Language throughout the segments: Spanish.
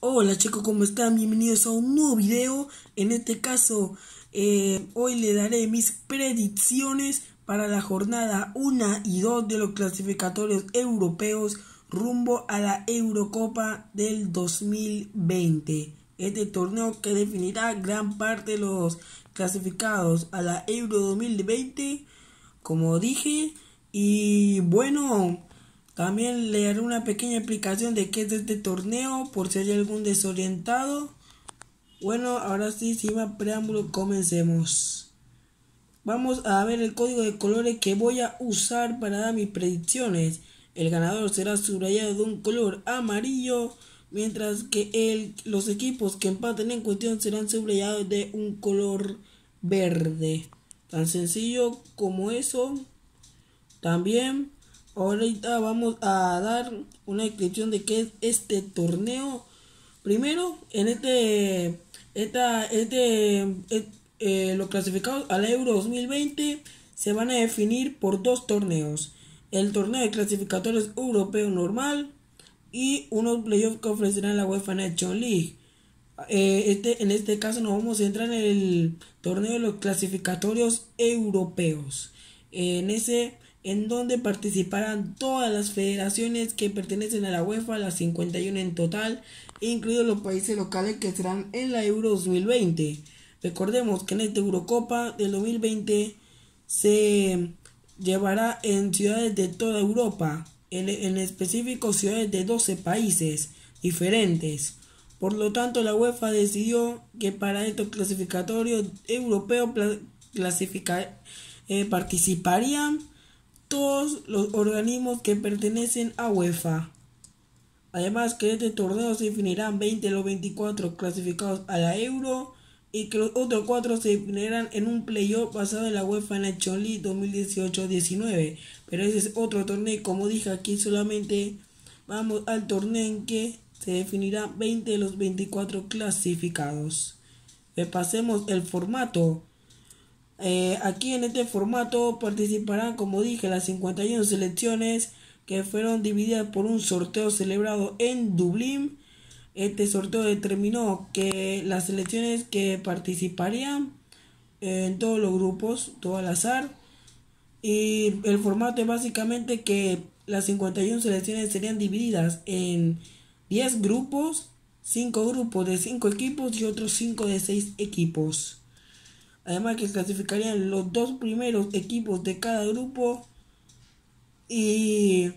Hola chicos, ¿cómo están? Bienvenidos a un nuevo video. En este caso, eh, hoy le daré mis predicciones para la jornada 1 y 2 de los clasificatorios europeos rumbo a la Eurocopa del 2020. Este torneo que definirá gran parte de los clasificados a la Euro 2020, como dije. Y bueno, también le haré una pequeña explicación de qué es este torneo por si hay algún desorientado. Bueno, ahora sí, sin más preámbulo, comencemos. Vamos a ver el código de colores que voy a usar para dar mis predicciones. El ganador será subrayado de un color amarillo, mientras que los equipos que empaten en cuestión serán subrayados de un color verde. Tan sencillo como eso. También Ahorita vamos a dar una descripción de qué es este torneo. Primero, en este, esta, este, eh, los clasificados al Euro 2020 se van a definir por dos torneos. El torneo de clasificatorios europeo normal y unos playoffs que ofrecerán la UEFA Nation League. Eh, este, en este caso nos vamos a centrar en el torneo de los clasificatorios europeos. en ese en donde participarán todas las federaciones que pertenecen a la UEFA, las 51 en total, incluidos los países locales que serán en la Euro 2020. Recordemos que en esta Eurocopa del 2020 se llevará en ciudades de toda Europa, en, en específico ciudades de 12 países diferentes. Por lo tanto, la UEFA decidió que para estos clasificatorios europeos eh, participarían todos los organismos que pertenecen a UEFA. Además que en este torneo se definirán 20 de los 24 clasificados a la Euro y que los otros 4 se definirán en un playoff basado en la UEFA Nation League 2018-19. Pero ese es otro torneo, como dije aquí solamente vamos al torneo en que se definirán 20 de los 24 clasificados. Repasemos el formato. Eh, aquí en este formato participarán, como dije, las 51 selecciones que fueron divididas por un sorteo celebrado en Dublín. Este sorteo determinó que las selecciones que participarían eh, en todos los grupos, todo al azar, y el formato es básicamente que las 51 selecciones serían divididas en 10 grupos, 5 grupos de 5 equipos y otros 5 de 6 equipos. Además que clasificarían los dos primeros equipos de cada grupo. Y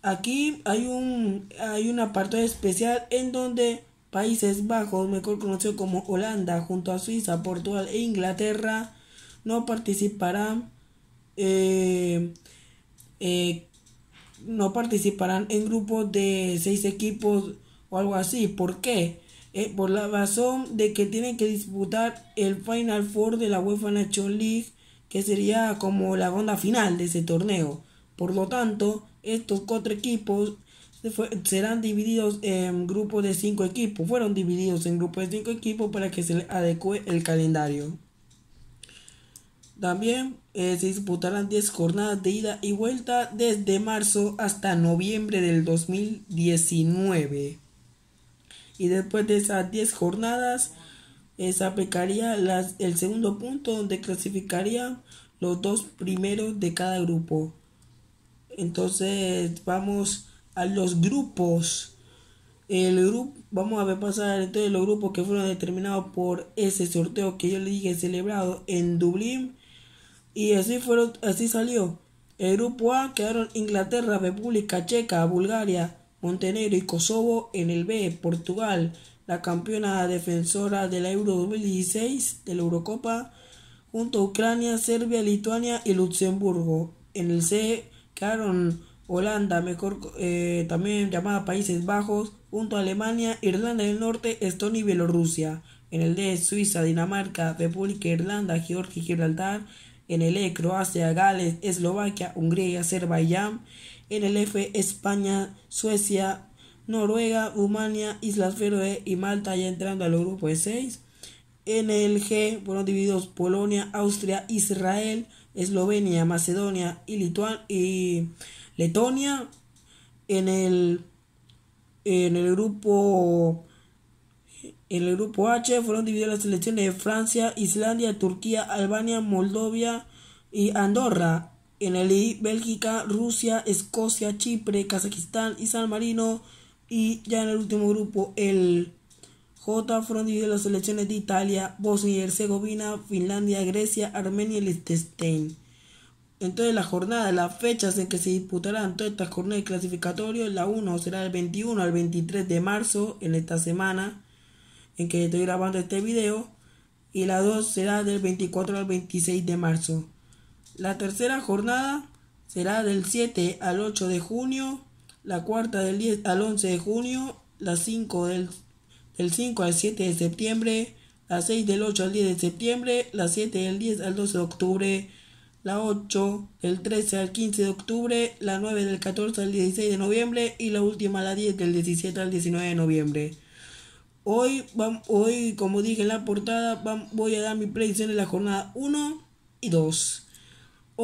aquí hay un hay una apartado especial en donde Países Bajos, mejor conocido como Holanda, junto a Suiza, Portugal e Inglaterra, no participarán eh, eh, no participarán en grupos de seis equipos o algo así. ¿Por qué? Eh, por la razón de que tienen que disputar el Final Four de la UEFA Nation League, que sería como la ronda final de ese torneo. Por lo tanto, estos cuatro equipos serán divididos en grupos de cinco equipos. Fueron divididos en grupos de cinco equipos para que se le adecue el calendario. También eh, se disputarán 10 jornadas de ida y vuelta desde marzo hasta noviembre del 2019 y después de esas 10 jornadas esa aplicaría las, el segundo punto donde clasificarían los dos primeros de cada grupo. Entonces vamos a los grupos. El grupo, vamos a ver pasar entonces los grupos que fueron determinados por ese sorteo que yo le dije celebrado en Dublín. Y así fueron, así salió. El grupo A quedaron Inglaterra, República Checa, Bulgaria, Montenegro y Kosovo en el B, Portugal, la campeona defensora del Euro 2016 de la Eurocopa, junto a Ucrania, Serbia, Lituania y Luxemburgo. En el C Caron, Holanda, mejor eh, también llamada Países Bajos, junto a Alemania, Irlanda del Norte, Estonia y Bielorrusia. En el D, Suiza, Dinamarca, República Irlanda, Georgia y Gibraltar. En el E, Croacia, Gales, Eslovaquia, Hungría y Azerbaiyán en el F España, Suecia, Noruega, Rumania, Islas Feroe y Malta ya entrando al grupo de 6. En el G fueron divididos Polonia, Austria, Israel, Eslovenia, Macedonia y, y Letonia. En el, en el grupo en el grupo H fueron divididas las selecciones de Francia, Islandia, Turquía, Albania, Moldovia y Andorra en el I, Bélgica, Rusia, Escocia, Chipre, Kazajistán y San Marino. Y ya en el último grupo, el J. fueron de las selecciones de Italia, Bosnia y Herzegovina, Finlandia, Grecia, Armenia y Liechtenstein. Entonces la jornada, las fechas en que se disputarán todas estas jornadas clasificatorias, la 1 será del 21 al 23 de marzo, en esta semana en que estoy grabando este video, y la 2 será del 24 al 26 de marzo. La tercera jornada será del 7 al 8 de junio, la cuarta del 10 al 11 de junio, la 5 del, 5 al 7 de septiembre, la 6 del 8 al 10 de septiembre, la 7 del 10 al 12 de octubre, la 8 del 13 al 15 de octubre, la 9 del 14 al 16 de noviembre y la última la 10 del 17 al 19 de noviembre. Hoy, hoy como dije en la portada, voy a dar mi predicción en la jornada 1 y 2.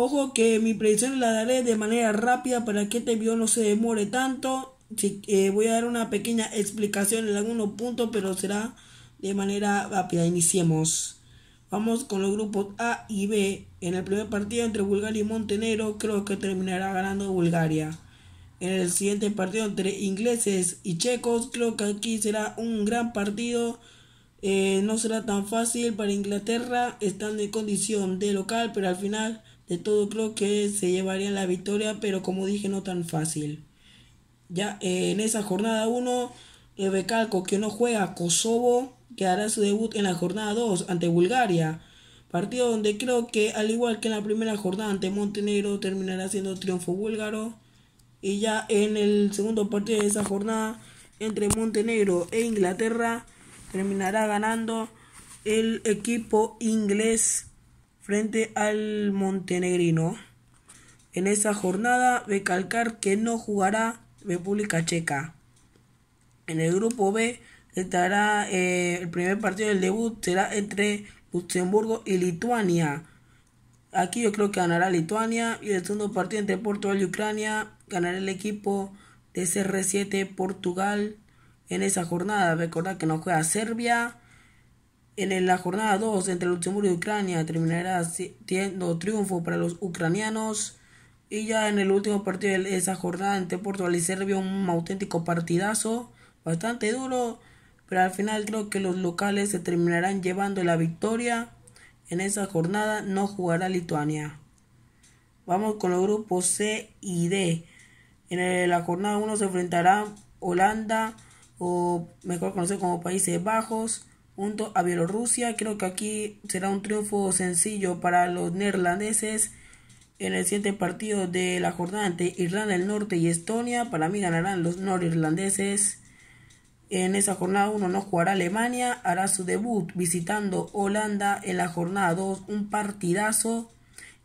Ojo que mi predicción la daré de manera rápida para que este video no se demore tanto. Eh, voy a dar una pequeña explicación en algunos puntos, pero será de manera rápida. Iniciemos. Vamos con los grupos A y B. En el primer partido entre Bulgaria y Montenegro, creo que terminará ganando Bulgaria. En el siguiente partido entre ingleses y checos, creo que aquí será un gran partido. Eh, no será tan fácil para Inglaterra, estando en condición de local, pero al final de todo creo que se llevaría la victoria, pero como dije, no tan fácil. Ya eh, en esa jornada 1, Becalco, eh, recalco que no juega Kosovo, que hará su debut en la jornada 2 ante Bulgaria. Partido donde creo que, al igual que en la primera jornada ante Montenegro, terminará siendo triunfo búlgaro. Y ya en el segundo partido de esa jornada, entre Montenegro e Inglaterra, terminará ganando el equipo inglés frente al montenegrino. En esa jornada, recalcar que no jugará República Checa. En el grupo B estará eh, el primer partido del debut, será entre Luxemburgo y Lituania. Aquí yo creo que ganará Lituania y el segundo partido entre Portugal y Ucrania ganará el equipo de CR7 Portugal en esa jornada. Recordar que no juega Serbia en la jornada 2 entre Luxemburgo y Ucrania terminará siendo triunfo para los ucranianos. Y ya en el último partido de esa jornada entre Portugal y Serbia, un auténtico partidazo, bastante duro. Pero al final creo que los locales se terminarán llevando la victoria. En esa jornada no jugará Lituania. Vamos con los grupos C y D. En la jornada 1 se enfrentará Holanda, o mejor conocido como Países Bajos junto a Bielorrusia. Creo que aquí será un triunfo sencillo para los neerlandeses en el siguiente partido de la jornada ante Irlanda del Norte y Estonia. Para mí ganarán los norirlandeses. En esa jornada 1 no jugará Alemania, hará su debut visitando Holanda en la jornada 2, un partidazo.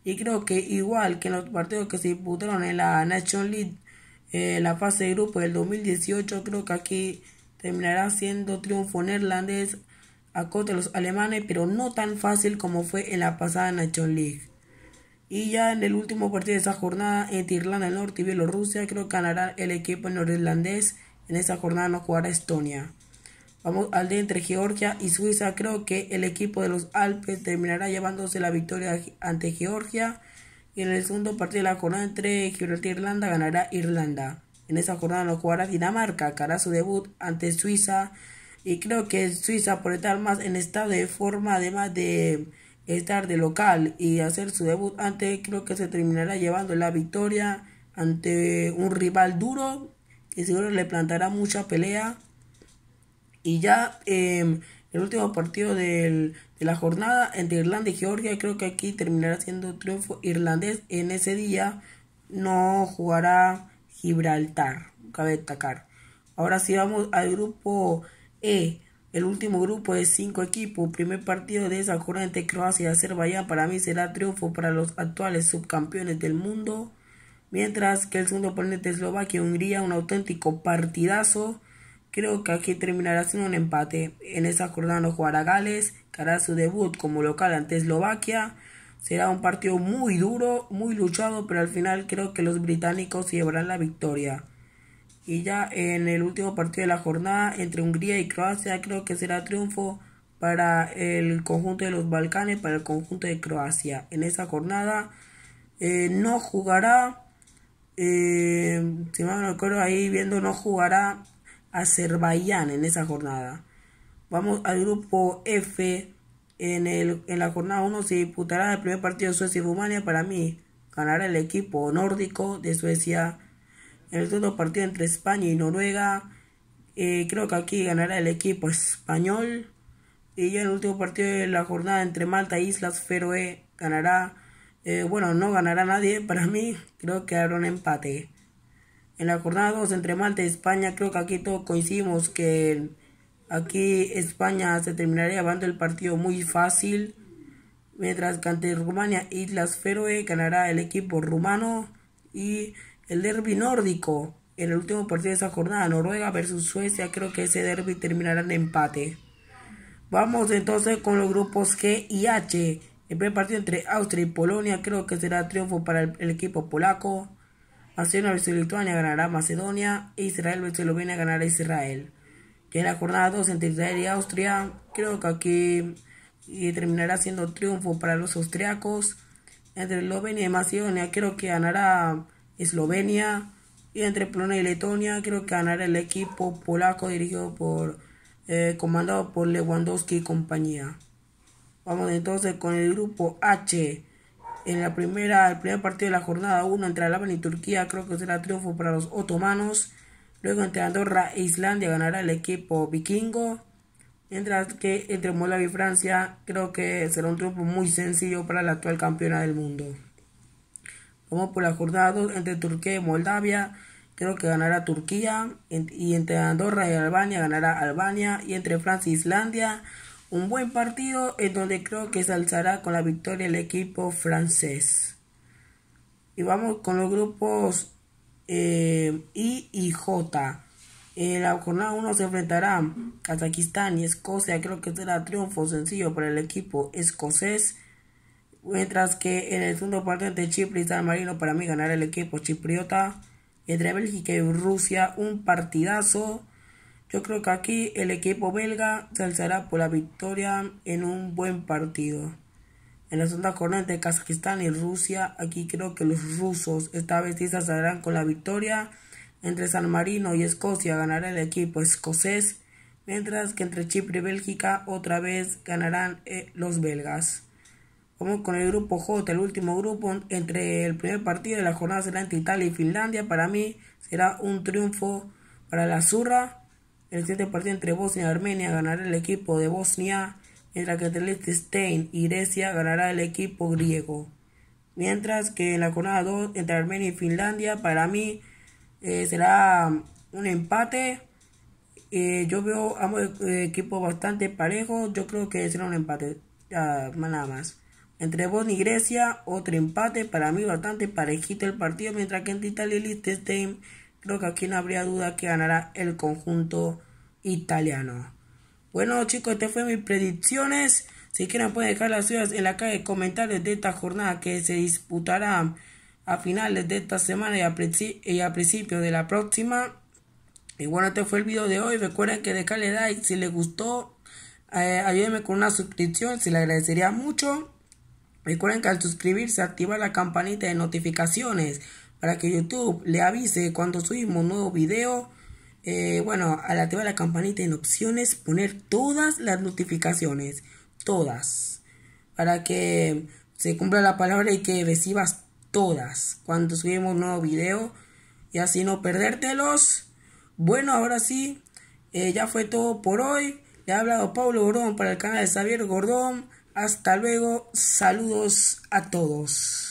Y creo que igual que en los partidos que se disputaron en la National League, eh, la fase de grupo del 2018, creo que aquí terminará siendo triunfo neerlandés a de los alemanes, pero no tan fácil como fue en la pasada National League. Y ya en el último partido de esa jornada, entre Irlanda del Norte y Bielorrusia, creo que ganará el equipo norirlandés. En esa jornada no jugará Estonia. Vamos al de entre Georgia y Suiza. Creo que el equipo de los Alpes terminará llevándose la victoria ante Georgia. Y en el segundo partido de la jornada entre Gibraltar e Irlanda ganará Irlanda. En esa jornada no jugará Dinamarca, que hará su debut ante Suiza y creo que Suiza, por estar más en estado de forma, además de estar de local y hacer su debut antes, creo que se terminará llevando la victoria ante un rival duro que seguro le plantará mucha pelea. Y ya em, el último partido del, de la jornada entre Irlanda y Georgia, creo que aquí terminará siendo triunfo irlandés. En ese día no jugará Gibraltar, cabe destacar. Ahora sí vamos al grupo e, el último grupo de cinco equipos, primer partido de esa jornada entre Croacia y Azerbaiyán, para mí será triunfo para los actuales subcampeones del mundo, mientras que el segundo oponente Eslovaquia Hungría, un auténtico partidazo. Creo que aquí terminará siendo un empate. En esa jornada no jugará Gales, que hará su debut como local ante Eslovaquia. Será un partido muy duro, muy luchado, pero al final creo que los británicos llevarán la victoria. Y ya en el último partido de la jornada entre Hungría y Croacia creo que será triunfo para el conjunto de los Balcanes, para el conjunto de Croacia. En esa jornada eh, no jugará, eh, si mal no recuerdo ahí viendo, no jugará Azerbaiyán en esa jornada. Vamos al grupo F. En, el, en la jornada 1 se disputará el primer partido Suecia y Rumania. Para mí, ganará el equipo nórdico de Suecia en el segundo partido entre España y Noruega. Eh, creo que aquí ganará el equipo español. Y ya en el último partido de la jornada entre Malta e Islas Feroe ganará. Eh, bueno, no ganará nadie. Para mí, creo que habrá un empate. En la jornada 2 entre Malta y España, creo que aquí todos coincidimos que aquí España se terminaría llevando el partido muy fácil. Mientras que ante Rumania, Islas Feroe ganará el equipo rumano. Y el derby nórdico, en el último partido de esa jornada, Noruega versus Suecia, creo que ese derby terminará en empate. Vamos entonces con los grupos G y H. El primer partido entre Austria y Polonia creo que será triunfo para el, equipo polaco. Macedonia versus Lituania ganará Macedonia. Israel versus Eslovenia ganará Israel. Y en la jornada 2 entre Israel y Austria, creo que aquí y terminará siendo triunfo para los austriacos. Entre Eslovenia y Macedonia, creo que ganará Eslovenia. Y entre Polonia y Letonia creo que ganará el equipo polaco dirigido por, eh, comandado por Lewandowski y compañía. Vamos entonces con el grupo H. En la primera, el primer partido de la jornada 1 entre Albania y Turquía creo que será triunfo para los otomanos. Luego entre Andorra e Islandia ganará el equipo vikingo. Mientras que entre Moldavia y Francia creo que será un triunfo muy sencillo para la actual campeona del mundo. Vamos por la jornada entre Turquía y Moldavia. Creo que ganará Turquía y entre Andorra y Albania ganará Albania y entre Francia e Islandia un buen partido en donde creo que se alzará con la victoria el equipo francés. Y vamos con los grupos eh, I y J. En la jornada 1 se enfrentarán Kazajistán y Escocia. Creo que será triunfo sencillo para el equipo escocés. Mientras que en el segundo partido entre Chipre y San Marino, para mí ganará el equipo chipriota. Entre Bélgica y Rusia, un partidazo. Yo creo que aquí el equipo belga se alzará por la victoria en un buen partido. En la segunda jornada entre Kazajistán y Rusia, aquí creo que los rusos esta vez sí se alzarán con la victoria. Entre San Marino y Escocia ganará el equipo escocés, mientras que entre Chipre y Bélgica otra vez ganarán eh, los belgas. Vamos con el grupo J, el último grupo entre el primer partido de la jornada será entre Italia y Finlandia. Para mí será un triunfo para la Zurra. El siguiente partido entre Bosnia y Armenia ganará el equipo de Bosnia, mientras que entre este, y Grecia ganará el equipo griego. Mientras que en la jornada 2 entre Armenia y Finlandia, para mí eh, será un empate. Eh, yo veo ambos eh, equipos bastante parejos. Yo creo que será un empate. nada más. Entre Bosnia y Grecia, otro empate, para mí bastante parejito el partido, mientras que entre Italia y Liechtenstein, creo que aquí no habría duda que ganará el conjunto italiano. Bueno chicos, estas fue mis predicciones. Si quieren pueden dejar las suyas en la caja de comentarios de esta jornada que se disputará a finales de esta semana y a, principios de la próxima. Y bueno, este fue el video de hoy. Recuerden que dejarle like si les gustó. Eh, ayúdenme con una suscripción, se le agradecería mucho. Recuerden que al suscribirse activar la campanita de notificaciones para que YouTube le avise cuando subimos un nuevo video. Eh, bueno, al activar la campanita en opciones, poner todas las notificaciones, todas, para que se cumpla la palabra y que recibas todas cuando subimos un nuevo video y así no perdértelos. Bueno, ahora sí, eh, ya fue todo por hoy. Le ha hablado Pablo Gordón para el canal de Xavier Gordón. Hasta luego, saludos a todos.